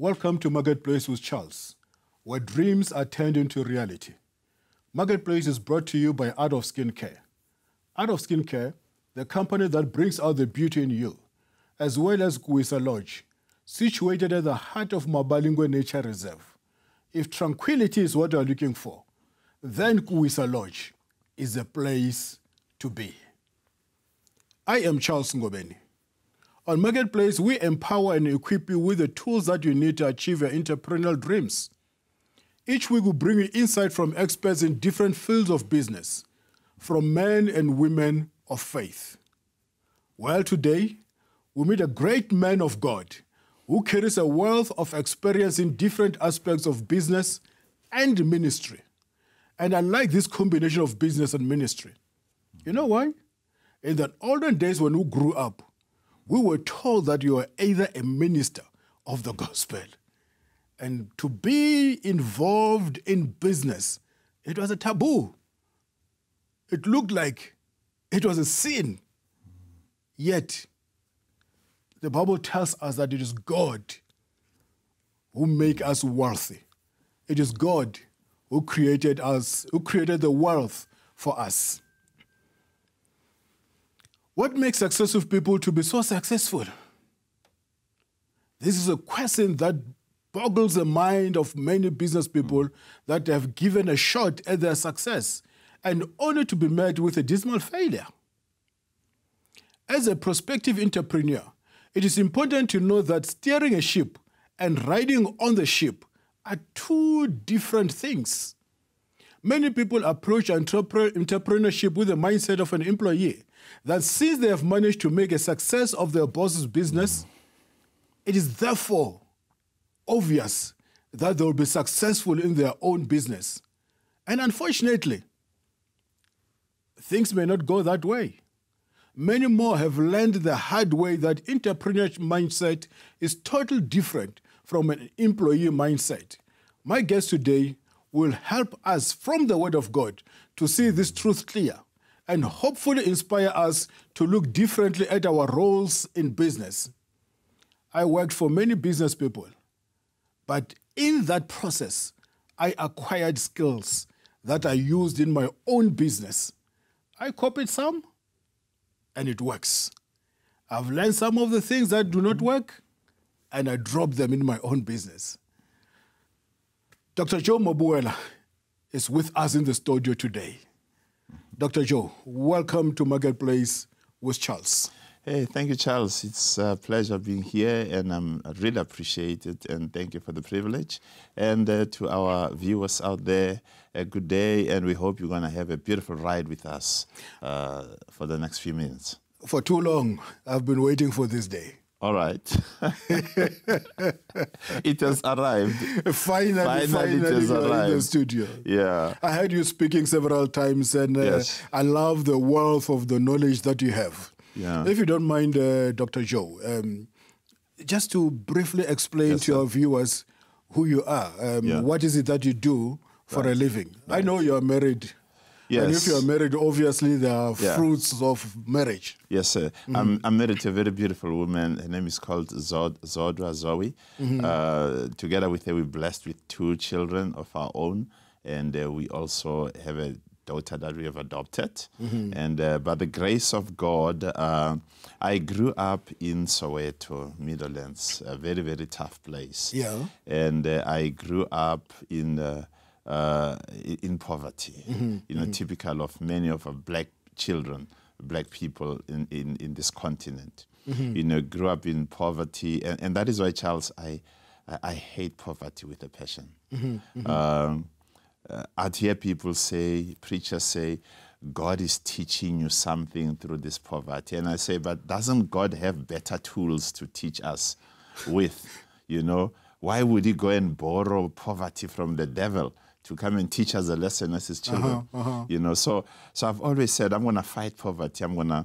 Welcome to Marketplace with Charles, where dreams are turned into reality. Marketplace is brought to you by Art of Skincare. Art of Skincare, the company that brings out the beauty in you, as well as Kuisa Lodge, situated at the heart of Mabalingwe Nature Reserve. If tranquility is what you're looking for, then Kuisa Lodge is the place to be. I am Charles Ngobeni. On Marketplace, we empower and equip you with the tools that you need to achieve your entrepreneurial dreams. Each week, we bring you insight from experts in different fields of business, from men and women of faith. Well, today, we meet a great man of God who carries a wealth of experience in different aspects of business and ministry. And I like this combination of business and ministry. You know why? In the olden days when we grew up, we were told that you are either a minister of the gospel and to be involved in business, it was a taboo. It looked like it was a sin. Yet, the Bible tells us that it is God who make us worthy. It is God who created us, who created the wealth for us. What makes successful people to be so successful? This is a question that boggles the mind of many business people that have given a shot at their success and only to be met with a dismal failure. As a prospective entrepreneur, it is important to know that steering a ship and riding on the ship are two different things. Many people approach entrepreneurship with the mindset of an employee that since they have managed to make a success of their boss's business, it is therefore obvious that they will be successful in their own business. And unfortunately, things may not go that way. Many more have learned the hard way that entrepreneurship mindset is totally different from an employee mindset. My guest today will help us from the Word of God to see this truth clear and hopefully inspire us to look differently at our roles in business. I worked for many business people, but in that process, I acquired skills that I used in my own business. I copied some, and it works. I've learned some of the things that do not work, and I drop them in my own business. Dr. Joe Mabuela is with us in the studio today. Dr. Joe, welcome to Marketplace with Charles. Hey, thank you, Charles. It's a pleasure being here, and I'm really appreciated. And thank you for the privilege. And uh, to our viewers out there, a good day, and we hope you're going to have a beautiful ride with us uh, for the next few minutes. For too long, I've been waiting for this day. All right. it has arrived. Finally, finally, finally it has arrived. in the studio. Yeah. I heard you speaking several times, and uh, yes. I love the wealth of the knowledge that you have. Yeah. If you don't mind, uh, Dr. Joe, um, just to briefly explain yes, to sir. our viewers who you are, um, yeah. what is it that you do for right. a living? Right. I know you're married. Yes. And if you are married, obviously there are yeah. fruits of marriage. Yes, sir. Mm -hmm. I'm, mm-hmm. I'm, married to a very beautiful woman. Her name is called Zod, Zodra Zoe. Mm -hmm. uh, together with her, we're blessed with two children of our own, and uh, we also have a daughter that we have adopted. Mm -hmm. And uh, by the grace of God, uh, I grew up in Soweto, Midlands, a very very tough place. Yeah. And uh, I grew up in uh, uh, in poverty, mm-hmm. you know, mm-hmm. typical of many of our black children, black people in, in, in this continent. Mm-hmm. You know, grew up in poverty, and, and that is why, Charles, I, I, I hate poverty with a passion. Mm-hmm. Mm-hmm. Um, uh, I hear people say, preachers say, God is teaching you something through this poverty. And I say, but doesn't God have better tools to teach us with? you know, why would he go and borrow poverty from the devil? to come and teach us a lesson as his children. Uh -huh, uh -huh. You know, so so I've always said I'm gonna fight poverty. I'm gonna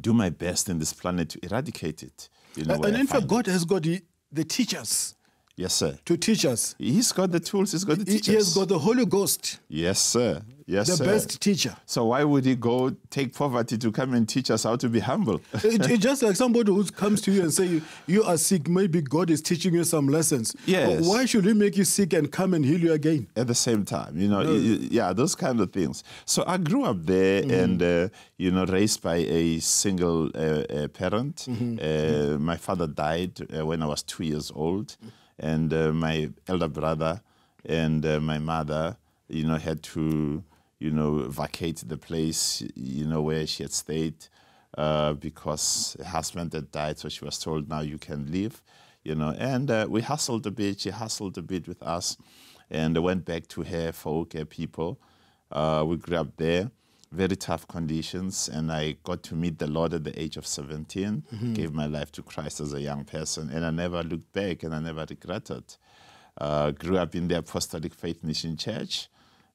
do my best in this planet to eradicate it. You know, and in fact, God has got the, the teachers. Yes, sir. To teach us. He's got the tools, he's got the teachers. He has got the Holy Ghost. Yes, sir. Yes, the sir. best teacher. So why would he go take poverty to come and teach us how to be humble? it, it's just like somebody who comes to you and say you, are sick. Maybe God is teaching you some lessons. Yes. Why should He make you sick and come and heal you again? At the same time, you know, no. yeah, those kind of things. So I grew up there, mm -hmm. and uh, you know, raised by a single uh, uh, parent. Mm -hmm. My father died uh, when I was two years old. Mm-hmm and uh, my elder brother and uh, my mother, you know, had to, you know, vacate the place, you know, where she had stayed uh, because her husband had died. So she was told, now you can leave, you know. And uh, we hustled a bit. She hustled a bit with us and I went back to her her people. Uh, we grew up there very tough conditions, and I got to meet the Lord at the age of 17, mm-hmm. gave my life to Christ as a young person, and I never looked back and I never regretted. Uh, grew up in the Apostolic Faith Mission Church,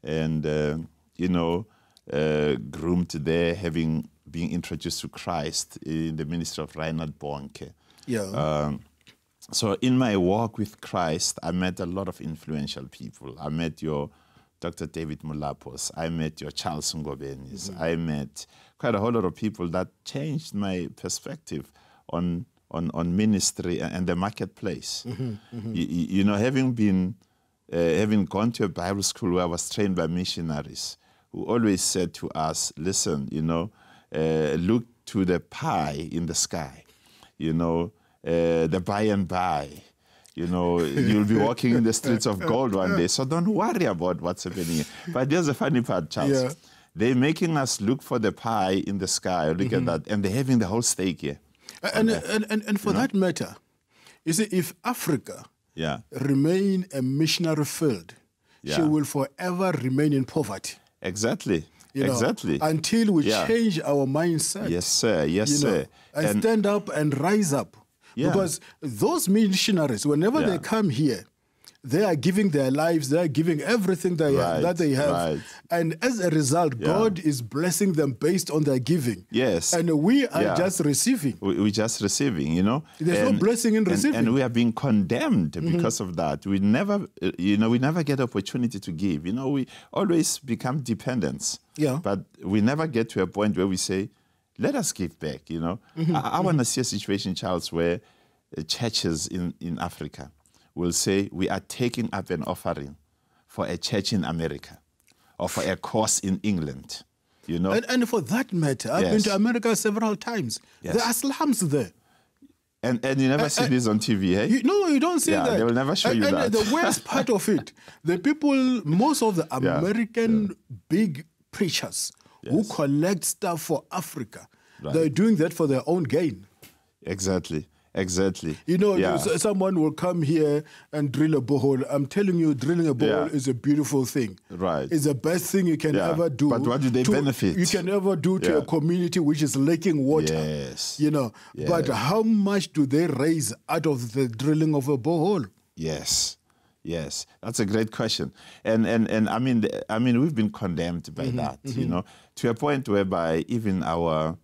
and, uh, you know, uh, groomed there, having been introduced to Christ in the ministry of Reinhard Bonke. Yeah. Um, so in my walk with Christ, I met a lot of influential people. I met your Dr. David Mulapos. I met your Charles Ngobenis. Mm -hmm. I met quite a whole lot of people that changed my perspective on on, on ministry and the marketplace. Mm -hmm. Mm -hmm. You, you, know, having been uh, having gone to a Bible school where I was trained by missionaries who always said to us, "Listen, you know, uh, look to the pie in the sky, you know, uh, the by and by." you know, you'll be walking in the streets of gold one day. So don't worry about what's happening. But there's a funny part, Charles. Yeah. They're making us look for the pie in the sky. Look mm -hmm. at mm-hmm. that. And they're having the whole steak here. And, and, and, and, for you know? that matter, you see, if Africa yeah. remain a missionary field, yeah. she will forever remain in poverty. Exactly. You exactly. Know, until we yeah. change our mindset. Yes, sir. Yes, sir. Know, and, and stand up and rise up. Yeah. Because those missionaries, whenever yeah. they come here, they are giving their lives, they are giving everything they right, have, that they have. Right. And as a result, yeah. God is blessing them based on their giving. Yes. And we are yeah. just receiving. We, are just receiving, you know. There's and, no blessing in receiving. And, and we have been condemned mm -hmm. because of that. We never, uh, you know, we never get opportunity to give. You know, we always become dependents. Yeah. But we never get to a point where we say, let us give back, you know. Mm-hmm. I, I want to mm-hmm. see a situation, Charles, where uh, churches in, in Africa will say, we are taking up an offering for a church in America or for a course in England. You know? and, and for that matter, I've yes. been to America several times. Yes. There are slums there. And, and you never uh, see uh, this on TV, eh? You, no, you don't see yeah, that. They will never show and, you and that. The worst part of it, the people, most of the American yeah, yeah. big preachers who collect stuff for Africa. Right. They're doing that for their own gain. Exactly. Exactly. You know, yeah. someone will come here and drill a borehole. I'm telling you, drilling a borehole yeah. is a beautiful thing. Right. It's the best thing you can yeah. ever do. But what do they to, benefit? You can ever do to a community which is lacking water. Yes. You know, yes. but how much do they raise out of the drilling of a borehole? Yes. Yes, that's a great question, and and and I mean I mean we've been condemned by mm -hmm. that, mm -hmm. you mm-hmm. know, to a point whereby even our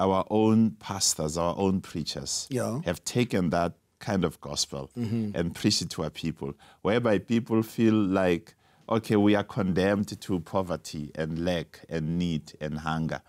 our own pastors, our own preachers, yeah. have taken that kind of gospel mm -hmm. and preach it to our people, whereby people feel like, okay, we are condemned to poverty and lack and need and hunger,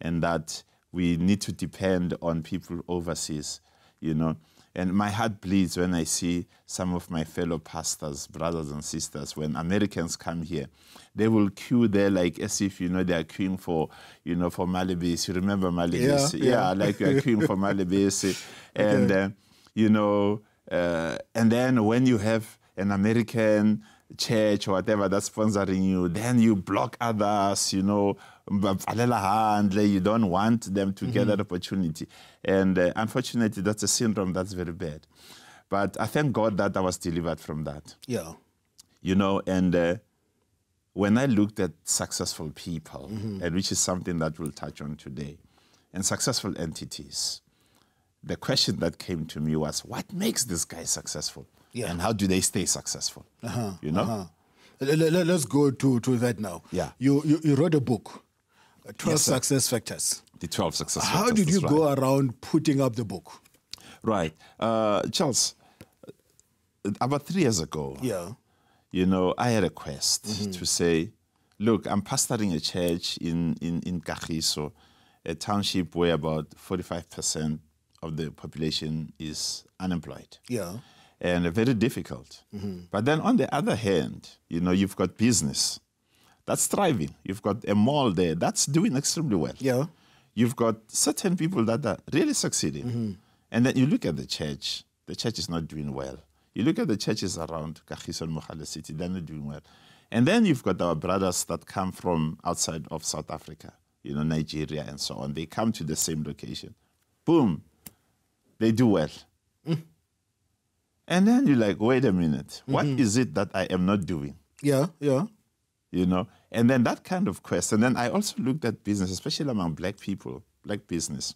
and that we need to depend on people overseas, you know. And my heart bleeds when I see some of my fellow pastors, brothers and sisters, when Americans come here, they will queue there like as if you know they are queuing for, you know, for Malibis. You remember Malibis? Yeah, yeah. yeah like you are queuing for Malibis. And okay. uh, you know, uh, and then when you have an American church or whatever that's sponsoring you, then you block others, you know, pfalela you don't want them to mm -hmm. get that mm-hmm. opportunity and uh, unfortunately that's a syndrome that's very bad but i thank god that i was delivered from that yeah you know and uh, when i looked at successful people mm -hmm. and which is something that we'll touch on today and successful entities the question that came to me was what makes this guy successful yeah. and how do they stay successful uh -huh, you know uh -huh. Let's go to, to that now. Yeah. You, you, you, wrote a book. 12 yes, success factors. The 12 success How factors, did you go around putting up the book? Right. Uh, Charles, about three years ago, yeah. you know, I had a quest mm -hmm. to say, look, I'm pastoring a church in, in, in Kajiso, a township where about 45% of the population is unemployed. Yeah. And very difficult. Mm -hmm. But then on the other hand, you know, you've got business that's thriving. You've got a mall there that's doing extremely well. Yeah. You've got certain people that are really succeeding. Mm -hmm. And then you look at the church, the church is not doing well. You look at the churches around Kahis and Mohale city, they're not doing well. And then you've got our brothers that come from outside of South Africa, you know, Nigeria and so on. They come to the same location. Boom, they do well. Mm. And then you're like, wait a minute, mm -hmm. what mm-hmm. is it that I am not doing? Yeah, yeah you know? And then that kind of quest. And then I also looked at business, especially among black people, black business.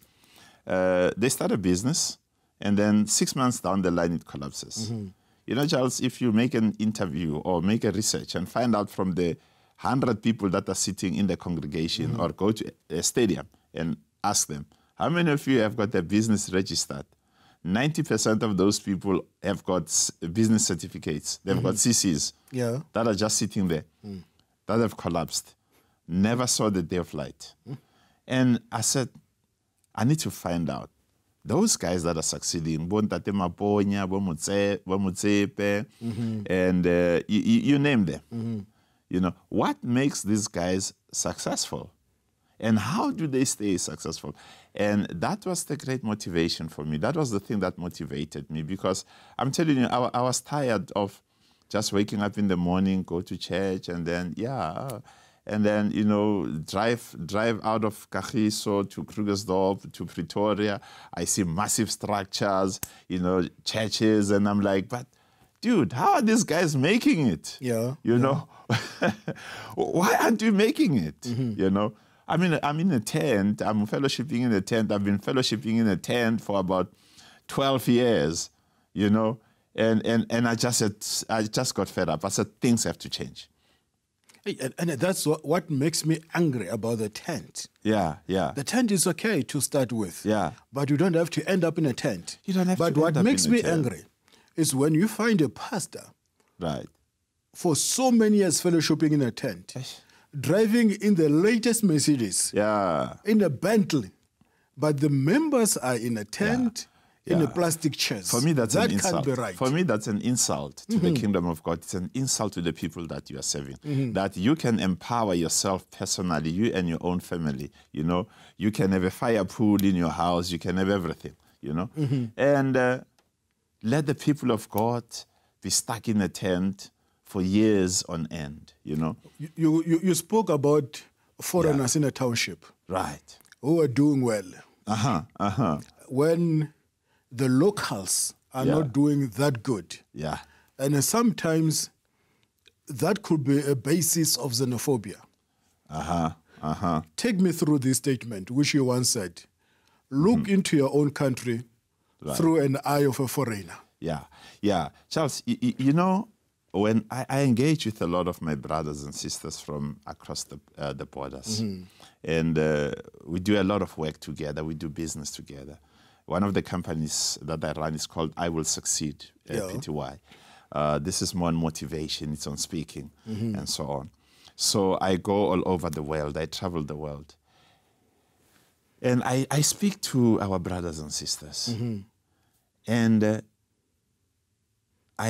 Uh, they start a business, and then six months down the line, it collapses. Mm -hmm. You know, Charles, if you make an interview or make a research and find out from the 100 people that are sitting in the congregation mm -hmm. or go to a stadium and ask them, how many of you have got a business registered? 90% of those people have got business certificates. They've mm -hmm. got mm-hmm. CCs yeah. that are just sitting there. Mm that have collapsed, never saw the day of light. And I said, I need to find out those guys that are succeeding, Bontate Maponya, mm-hmm. and uh, you, you, name them. Mm -hmm. You know, what makes these guys successful? And how do they stay successful? And that was the great motivation for me. That was the thing that motivated me because I'm telling you, I, I was tired of just waking up in the morning, go to church, and then yeah, and then you know drive drive out of Kagiso to Krugersdorp to Pretoria. I see massive structures, you know, churches, and I'm like, but dude, how are these guys making it? Yeah, you yeah. know, why aren't you making it? Mm -hmm. You know. I mean, I'm in a tent. I'm fellowshipping in a tent. I've been fellowshipping in a tent for about 12 years, you know and, and, and I just said, I just got fed up. I said, things have to change. And, and that's what, what makes me angry about the tent. Yeah, yeah. The tent is okay to start with. Yeah. But you don't have to end up in a tent. You don't have but to. But what end up makes in me angry is when you find a pastor. Right. For so many years fellowshipping in a tent, driving in the latest Mercedes. Yeah. In a Bentley. But the members are in a tent. Yeah in a plastic chair. For me, that's that an insult. Can't be right. For me, that's an insult to mm -hmm. the mm-hmm. kingdom of God. It's an insult to the people that you are serving. Mm -hmm. That you can empower yourself personally, you and your own family. You know, you can have a fire pool in your house. You can have everything. You know, mm -hmm. and uh, let the people of God be stuck in a tent for years on end. You know, you you, you spoke about foreigners yeah. in a township, right? Who are doing well. Uh huh. Uh huh. When the locals are yeah. not doing that good. Yeah. And sometimes that could be a basis of xenophobia. Uh huh. Uh huh. Take me through this statement, which you once said look mm. into your own country right. through an eye of a foreigner. Yeah. Yeah. Charles, you know, when I, I, engage with a lot of my brothers and sisters from across the, uh, the borders, mm -hmm. and uh, we do a lot of work together, we do business together one of the companies that I run is called I Will Succeed uh, PTY. Uh, this is more on motivation, it's on speaking mm -hmm. and so on. So I go all over the world, I travel the world. And I, I speak to our brothers and sisters. Mm -hmm. And uh,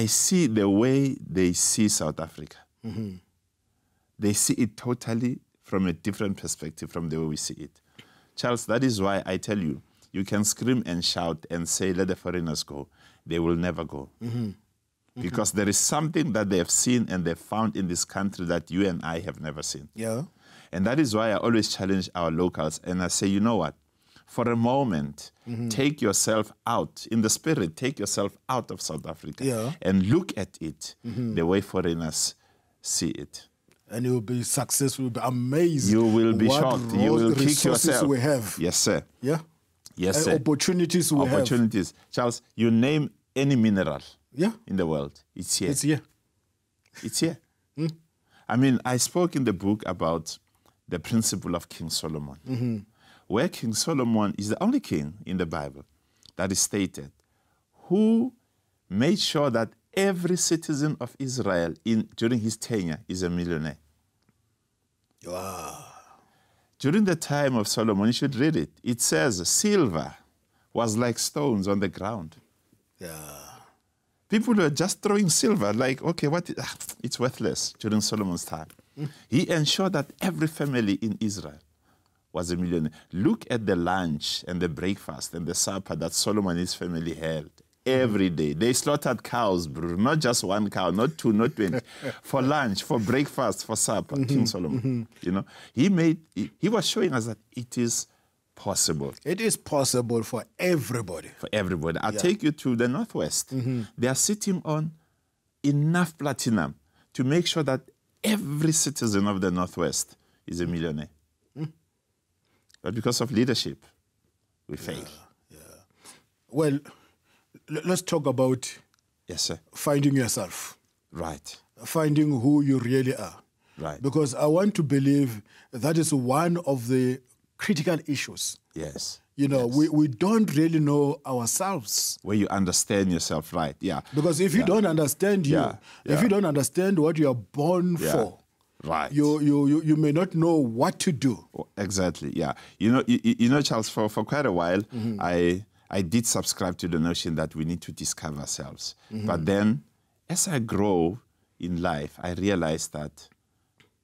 I see the way they see South Africa. Mm -hmm. They see it totally from a different perspective from the way we see it. Charles, that is why I tell you you can scream and shout and say, let the foreigners go. They will never go. Mm -hmm. Because there is something that they have seen and they found in this country that you and I have never seen. Yeah. And that is why I always challenge our locals and I say, you know what? For a moment, mm -hmm. take yourself out in the spirit, take yourself out of South Africa yeah. and look at it mm -hmm. the way foreigners see it. And you will be successful, you will be amazed. You will be shocked. You will kick yourself. We have. Yes, sir. Yeah. Yes, sir. opportunities we have. Opportunities. Charles, you name any mineral Yeah, in the world, it's here. it's here. It's here. Mm. I mean, I spoke in the book about the principle of King Solomon, mm-hmm. where King Solomon is the only king in the Bible that is stated who made sure that every citizen of Israel in, during his tenure is a millionaire. Wow. During the time of Solomon, you should read it. It says, silver was like stones on the ground. Yeah. People were just throwing silver, like, okay, what? Is, ah, it's worthless during Solomon's time. Hmm. He ensured that every family in Israel was a millionaire. Look at the lunch and the breakfast and the supper that Solomon and his family held every day. They slaughtered cows, bro. not just one cow, not two, not 20, for lunch, for breakfast, for supper, mm -hmm. King mm-hmm. Solomon. Mm -hmm. You know, he made, he, was showing us that it is possible. It is possible for everybody. For everybody. I'll yeah. take you to the Northwest. Mm -hmm. They are sitting on enough platinum to make sure that every citizen of the Northwest is a millionaire. Mm. But because of leadership, we yeah, fail. Well, let's talk about yes, sir. finding yourself. Right. Finding who you really are. Right. Because I want to believe that is one of the critical issues. Yes. You know, yes. we, we don't really know ourselves. Where you understand yourself, right? Yeah. Because if yeah. you don't understand you, yeah. Yeah. if you don't understand what you are born for, right? You, you you you may not know what to do. Exactly. Yeah. You know you, you know Charles for for quite a while mm -hmm. I I did subscribe to the notion that we need to discover ourselves. Mm -hmm. But then, as I grow in life, I realize that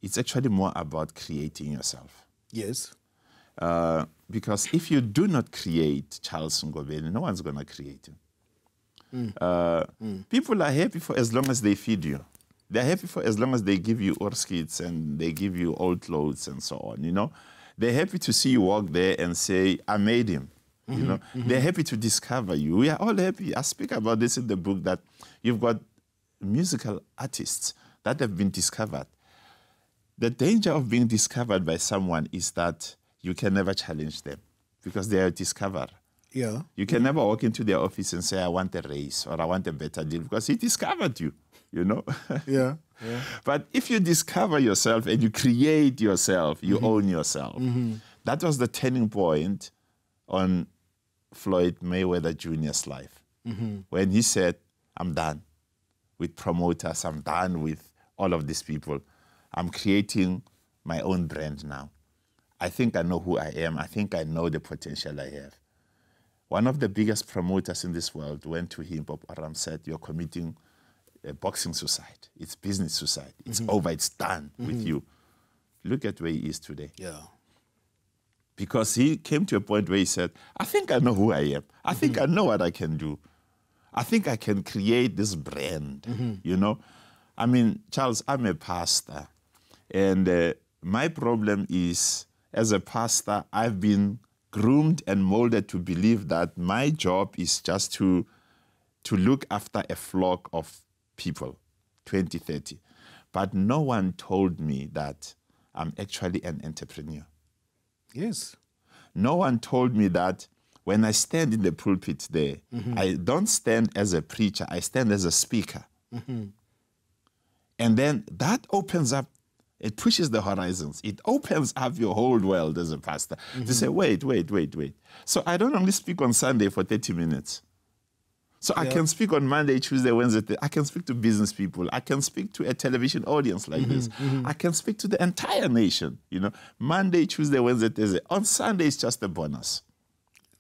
it's actually more about creating yourself. Yes. Uh, because if you do not create Charles Ngobeni, no one's going to create him. Mm. Uh, mm. People are happy for as long as they feed you. They're happy for as long as they give you orchids and they give you old clothes and so on, you know. They're happy to see you walk there and say, I made him. Mm -hmm. You know, mm -hmm. they're happy to discover you. We are all happy. I speak about this in the book that you've got musical artists that have been discovered. The danger of being discovered by someone is that you can never challenge them because they are discovered. Yeah. You can mm -hmm. never walk into their office and say, I want a raise or I want a better deal because he discovered you, you know? yeah. yeah. But if you discover yourself and you create yourself, you mm -hmm. own yourself. Mm -hmm. That was the turning point on Floyd Mayweather Jr.'s life mm-hmm. when he said, I'm done with promoters, I'm done with all of these people. I'm creating my own brand now. I think I know who I am. I think I know the potential I have. One of the biggest promoters in this world went to him, Bob Aram said, You're committing a boxing suicide. It's business suicide. It's mm-hmm. over. It's done mm-hmm. with you. Look at where he is today. Yeah because he came to a point where he said, I think I know who I am. I mm-hmm. think I know what I can do. I think I can create this brand, mm-hmm. you know? I mean, Charles, I'm a pastor. And uh, my problem is, as a pastor, I've been groomed and molded to believe that my job is just to, to look after a flock of people, 20, 30. But no one told me that I'm actually an entrepreneur. Yes. No one told me that when I stand in the pulpit there, mm-hmm. I don't stand as a preacher, I stand as a speaker. Mm-hmm. And then that opens up, it pushes the horizons. It opens up your whole world as a pastor mm-hmm. to say, wait, wait, wait, wait. So I don't only speak on Sunday for 30 minutes. So yeah. I can speak on Monday, Tuesday, Wednesday. I can speak to business people. I can speak to a television audience like mm -hmm, this. Mm -hmm. I can speak to the entire nation. You know, Monday, Tuesday, Wednesday, Thursday. On Sunday, it's just a bonus.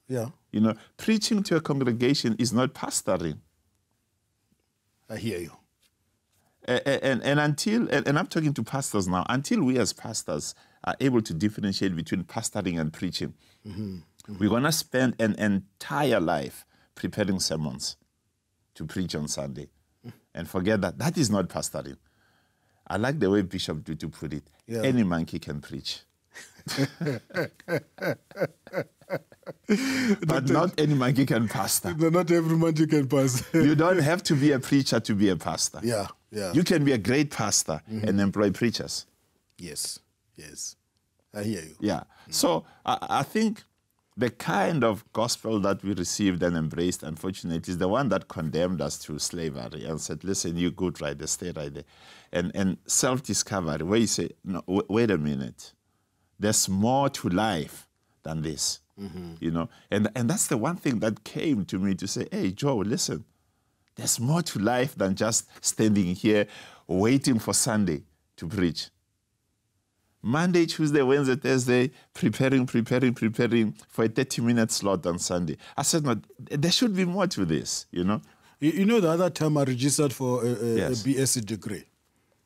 Yeah. You know, preaching to a congregation is not pastoring. I hear you. And, and, and until, and, and I'm talking to pastors now, until we as pastors are able to differentiate between pastoring and preaching, mm -hmm. we're going to spend an entire life preparing sermons to preach on Sunday and forget that that is not pastoring. I like the way Bishop Dutu put it yeah. any monkey can preach. but not any monkey can pastor. No, not every monkey can pastor. you don't have to be a preacher to be a pastor. Yeah, yeah. You can be a great pastor mm -hmm. and employ preachers. Yes, yes. I hear you. Yeah. Mm -hmm. So I, I think the kind of gospel that we received and embraced, unfortunately, is the one that condemned us to slavery and said, listen, you good right there, stay right there. And, and self discovery, where you say, no, wait a minute, there's more to life than this. Mm -hmm. You know, and, and that's the one thing that came to me to say, hey, Joe, listen, there's more to life than just standing here waiting for Sunday to preach. Monday, Tuesday, Wednesday, Thursday, preparing, preparing, preparing for a 30 minute slot on Sunday. I said, no, there should be more to this, you know? You, know, the other time I registered for a, a, yes. a BSc degree.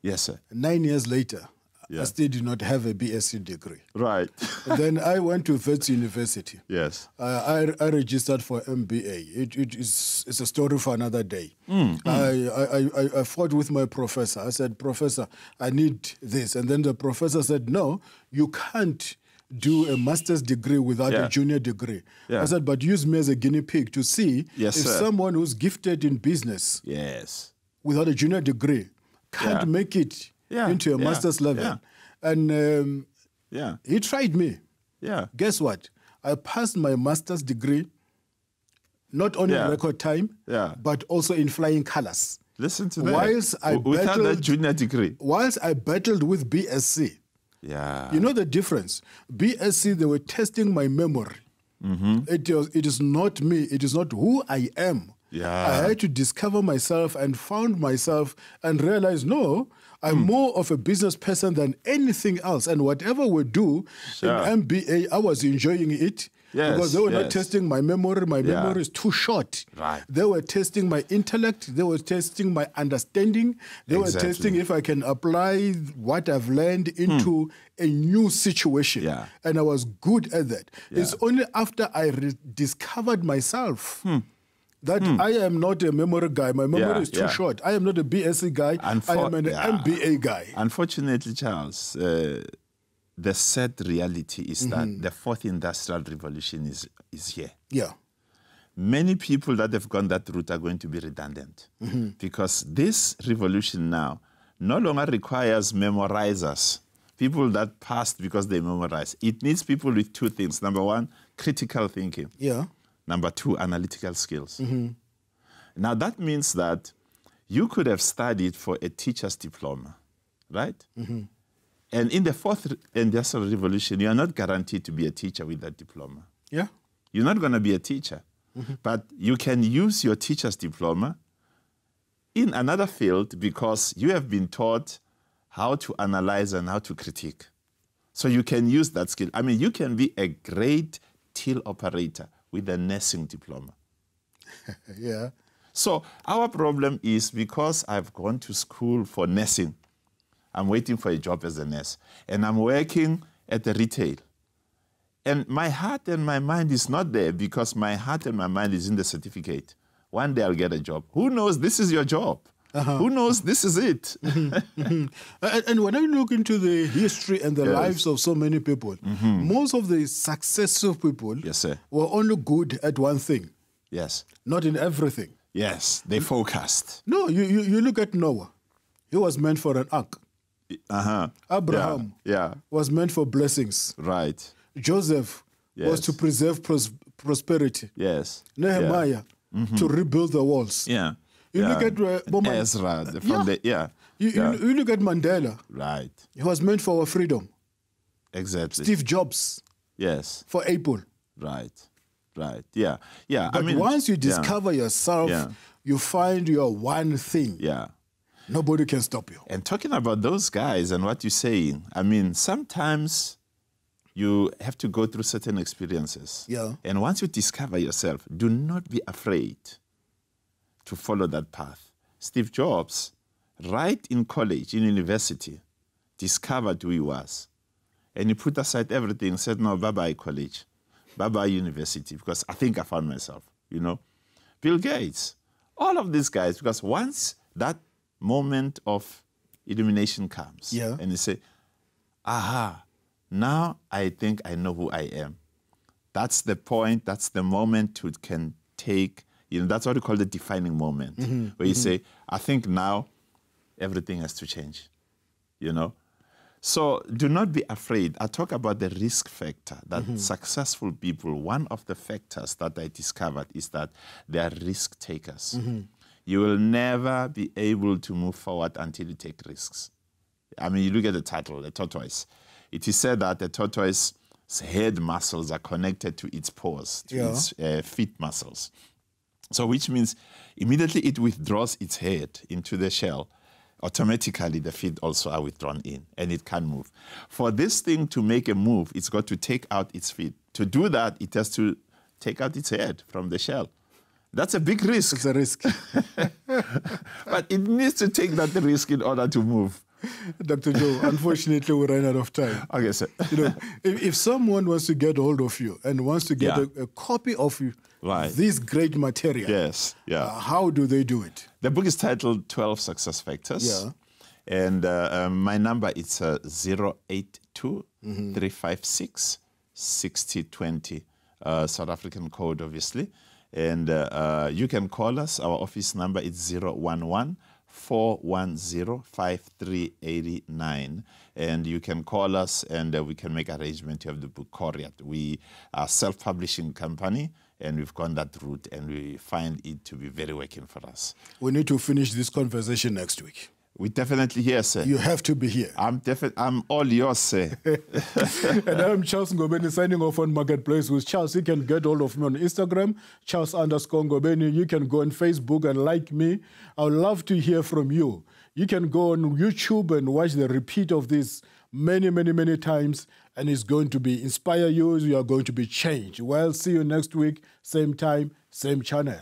Yes, sir. Nine years later, yeah. I still did not have a BSc degree. Right. then I went to Vets University. Yes. Uh, I, I registered for MBA. It, it is, it's a story for another day. Mm, mm. I, I, I, I fought with my professor. I said, Professor, I need this. And then the professor said, No, you can't do a master's degree without yeah. a junior degree. Yeah. I said, but use me as a guinea pig to see yes, if sir. someone who's gifted in business yes. without a junior degree can't yeah. make it yeah, into a yeah, master's level. Yeah. And um, yeah, he tried me. Yeah. Guess what? I passed my master's degree, not only in record time, yeah. but also in flying colors. Listen to that. Whilst I Without battled, that junior degree. Whilst I battled with BSc. Yeah. You know the difference? BSc, they were testing my memory. Mm -hmm. It, is, it is not me. It is not who I am. Yeah. I had to discover myself and found myself and realize no, I'm mm. more of a business person than anything else. And whatever we do sure. in MBA, I was enjoying it. Yes, because they were yes. not testing my memory. My yeah. memory is too short. Right. They were testing my intellect. They were testing my understanding. They exactly. were testing if I can apply what I've learned hmm. into hmm. a new situation. Yeah. And I was good at that. Yeah. It's only after I discovered myself. Hmm that hmm. I am not a memory guy. My memory yeah, is too yeah. short. I am not a BSc guy. I am an yeah. MBA guy. Unfortunately, Charles, uh, the sad reality is mm-hmm. that the fourth industrial revolution is, is here. Yeah. Many people that have gone that route are going to be redundant mm-hmm. because this revolution now no longer requires memorizers, people that passed because they memorize. It needs people with two things. Number one, critical thinking. Yeah Number two, analytical skills. Mm -hmm. Now that means that you could have studied for a teacher's diploma, right? Mm -hmm. And in the fourth industrial revolution, you are not guaranteed to be a teacher with that diploma. Yeah. You're not going to be a teacher. Mm -hmm. But you can use your teacher's diploma in another field because you have been taught how to analyze and how to critique. So you can use that skill. I mean, you can be a great till operator with a nursing diploma. yeah. So our problem is because I've gone to school for nursing, I'm waiting for a job as a nurse, and I'm working at the retail. And my heart and my mind is not there because my heart and my mind is in the certificate. One day I'll get a job. Who knows? This is your job. Uh-huh. Who knows? This is it. Mm-hmm. Mm-hmm. and, when I look into the history and the yes. lives of so many people, mm-hmm. most of the successful people yes, sir. were only good at one thing. Yes. Not in everything. Yes, they focused. No, you, you, you look at Noah. He was meant for an ark. Uh-huh. Abraham yeah. yeah. was meant for blessings. Right. Joseph yes. was to preserve pros- prosperity. Yes. Nehemiah yeah. mm-hmm. to rebuild the walls. Yeah. You yeah. look at uh, Boma, Ezra from yeah. the yeah. You, yeah. You, look at Mandela. Right. He was meant for our freedom. Exactly. Steve Jobs. Yes. For Apple. Right. Right. Yeah. Yeah. But I mean, once you discover yeah. yourself, you find your one thing. Yeah. Nobody can stop you. And talking about those guys and what you're saying, I mean, sometimes you have to go through certain experiences. Yeah. And once you discover yourself, do not be afraid to follow that path. Steve Jobs, right in college, in university, discovered who he was. And he put aside everything said, No, bye bye college, bye bye university, because I think I found myself, you know. Bill Gates, all of these guys, because once that moment of illumination comes, yeah. and you say, Aha, now I think I know who I am. That's the point, that's the moment to can take you know, that's what we call the defining moment, mm-hmm. where you mm-hmm. say, I think now everything has to change, you know? So do not be afraid. I talk about the risk factor that mm-hmm. successful people, one of the factors that I discovered is that they are risk takers. Mm-hmm. You will never be able to move forward until you take risks. I mean, you look at the title, the tortoise. It is said that the tortoise's head muscles are connected to its paws, to yeah. its uh, feet muscles. So which means immediately it withdraws its head into the shell, automatically the feet also are withdrawn in and it can move. For this thing to make a move, it's got to take out its feet. To do that, it has to take out its head from the shell. That's a big risk. It's a risk. but it needs to take that risk in order to move. Dr. Joe, unfortunately, we ran out of time. Okay, sir. you know, if, if someone wants to get hold of you and wants to get yeah. a, a, copy of you right. this great material. Yes, yeah. Uh, how do they do it? The book is titled 12 Success Factors. Yeah. And uh, um, my number is uh, 082 mm-hmm. 6020, uh, South African code, obviously. And uh, uh, you can call us. Our office number is 011 410-5389 and you can call us and uh, we can make arrangement to have the book couriered. We are self-publishing company and we've gone that route and we find it to be very working for us. We need to finish this conversation next week. We're definitely here, sir. You have to be here. I'm definitely. I'm all yours, sir. and I'm Charles Ngobeni signing off on Marketplace with Charles. You can get all of me on Instagram, Charles underscore Ngobeni. You can go on Facebook and like me. I would love to hear from you. You can go on YouTube and watch the repeat of this many, many, many times and it's going to be inspire you. You are going to be changed. Well, see you next week, same time, same channel.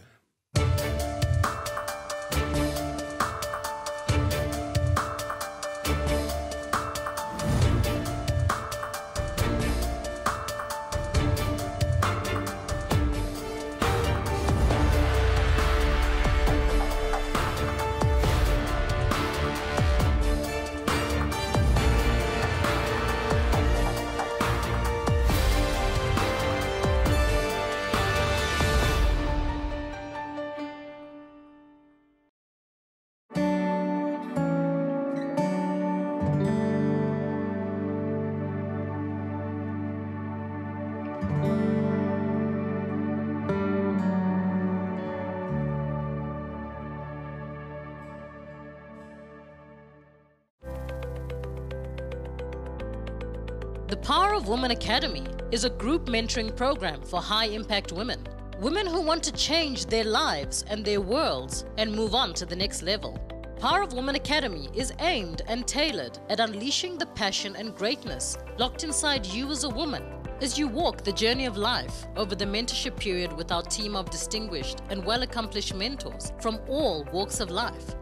The Power of Women Academy is a group mentoring program for high impact women. Women who want to change their lives and their worlds and move on to the next level. Power of Women Academy is aimed and tailored at unleashing the passion and greatness locked inside you as a woman as you walk the journey of life over the mentorship period with our team of distinguished and well accomplished mentors from all walks of life.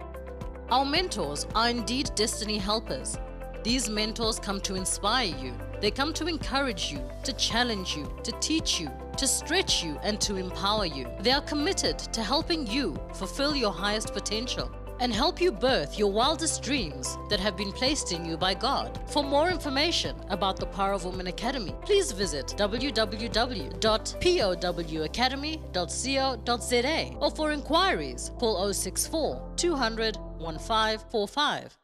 Our mentors are indeed destiny helpers. These mentors come to inspire you they come to encourage you, to challenge you, to teach you, to stretch you, and to empower you. They are committed to helping you fulfill your highest potential and help you birth your wildest dreams that have been placed in you by God. For more information about the Power of Women Academy, please visit www.powacademy.co.za or for inquiries, call 064 200 1545.